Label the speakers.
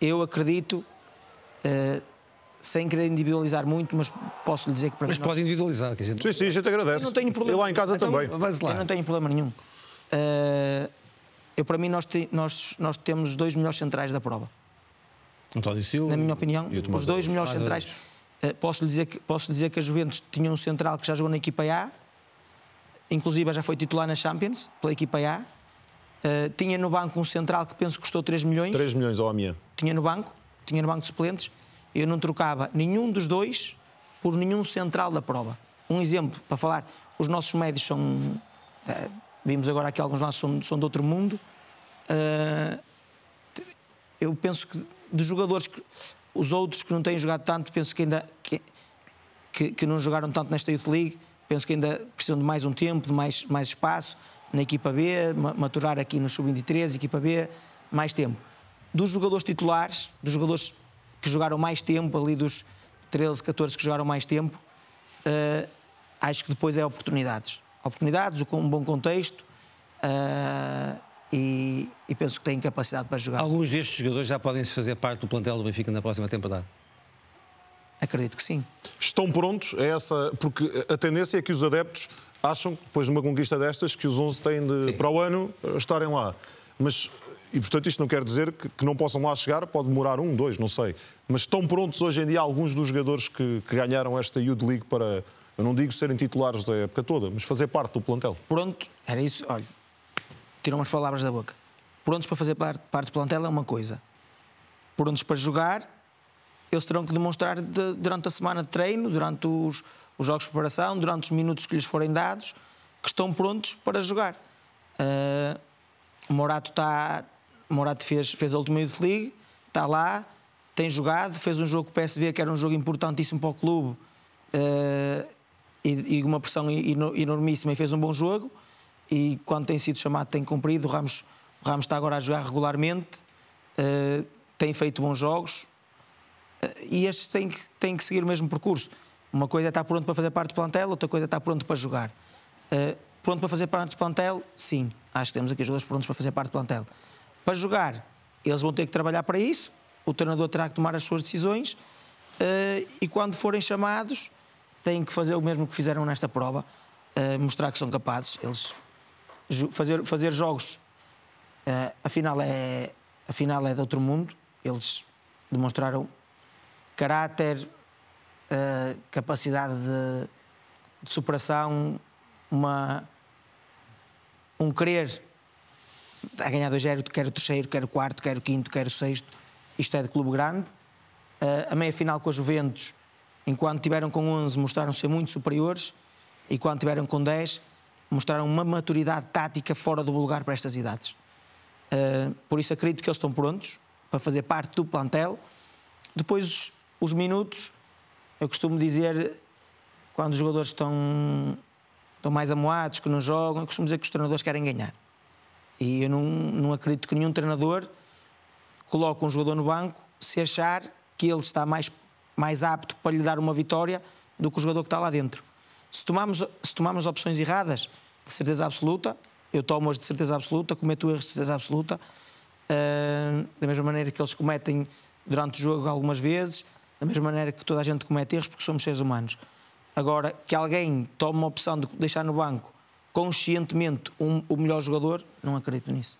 Speaker 1: eu acredito, uh, sem querer individualizar muito, mas posso lhe dizer que para Mas nós... pode individualizar, que a gente. Sim, sim, a gente agradece. Eu não tenho problema. E lá em casa então, também. lá. Eu não tenho problema nenhum. Uh, eu, para mim, nós, te, nós, nós temos dois melhores centrais da prova. António Silva. Na minha opinião, os dois melhores centrais. Uh, posso, lhe dizer que, posso lhe dizer que a Juventus tinha um central que já jogou na equipa A, inclusive já foi titular na Champions, pela equipa A. Eh, tinha no banco um central que penso que custou 3 milhões. 3 milhões, ó, a minha. Tinha no banco, tinha no banco de suplentes. Eu não trocava nenhum dos dois por nenhum central da prova. Um exemplo para falar, os nossos médios são. Uh, vimos agora aqui alguns nossos são, são de outro mundo. Uh, eu penso que de jogadores que. Os outros que não têm jogado tanto, penso que ainda. que, que, que não jogaram tanto nesta Youth League, penso que ainda precisam de mais um tempo, de mais, mais espaço na equipa B, maturar aqui no Sub-23, equipa B, mais tempo. Dos jogadores titulares, dos jogadores que jogaram mais tempo, ali dos 13, 14 que jogaram mais tempo, uh, acho que depois é oportunidades. Oportunidades, um bom contexto uh, e, e, penso que têm capacidade para jogar. Alguns destes jogadores já podem se fazer parte do plantel do Benfica na próxima temporada? Acredito que sim. Estão prontos É essa. Porque a tendência é que os adeptos acham, depois de uma conquista destas, que os 11 têm de, para o ano, eh, estarem lá. Mas, e portanto, isto não quer dizer que, que, não possam lá chegar, pode demorar um, dois, não sei. Mas estão prontos hoje em dia alguns dos jogadores que, que ganharam esta Youth League para, eu não digo serem titulares da época toda, mas fazer parte do plantel. Pronto, era isso, olha, tiram as palavras da boca. Prontos para fazer parte, parte do plantel é uma coisa. Prontos para jogar eles terão que demonstrar de, durante a semana de treino, durante os, os, jogos de preparação, durante os minutos que lhes forem dados, que estão prontos para jogar. Uh, Morato, tá, Morato fez, fez a última Youth League, está lá, tem jogado, fez um jogo com o PSV, que era um jogo importantíssimo para o clube, uh, e, e, uma pressão enormíssima, e fez um bom jogo. E quando tem sido chamado, tem cumprido. O Ramos, o Ramos está agora a jogar regularmente, uh, tem feito bons jogos, e estes têm que, têm que seguir o mesmo percurso. Uma coisa é estar pronto para fazer parte do plantel, outra coisa é estar pronto para jogar. Uh, pronto para fazer parte do plantel? Sim, acho que temos aqui os jogadores prontos para fazer parte do plantel. Para jogar, eles vão ter que trabalhar para isso, o treinador terá que tomar as suas decisões uh, e quando forem chamados, têm que fazer o mesmo que fizeram nesta prova, uh, mostrar que são capazes. Eles fazer, fazer jogos, afinal, é, afinal é de outro mundo, eles demonstraram caráter, uh, capacidade de, de, superação, uma, um querer a ganhar 2-0, quero o terceiro, quero o quarto, quero o quinto, quero o sexto. Isto é de clube grande. Uh, a meia-final com a Juventus, enquanto tiveram com 11, mostraram ser muito superiores e quando tiveram com 10, mostraram uma maturidade tática fora do lugar para estas idades. Uh, por isso acredito que eles estão prontos para fazer parte do plantel. Depois os minutos, eu costumo dizer, quando os jogadores estão, estão mais amoados, que não jogam, eu costumo dizer que os treinadores querem ganhar. E eu não, não acredito que nenhum treinador coloque um jogador no banco se achar que ele está mais, mais apto para lhe dar uma vitória do que o jogador que está lá dentro. Se tomamos, se tomamos opções erradas, de certeza absoluta, eu tomo as de certeza absoluta, cometo erros de certeza absoluta, uh, da mesma maneira que eles cometem durante o jogo algumas vezes, da mesma maneira que toda a gente comete erros, porque somos seres humanos. Agora, que alguém tome uma opção de deixar no banco conscientemente um, o melhor jogador, não acredito nisso.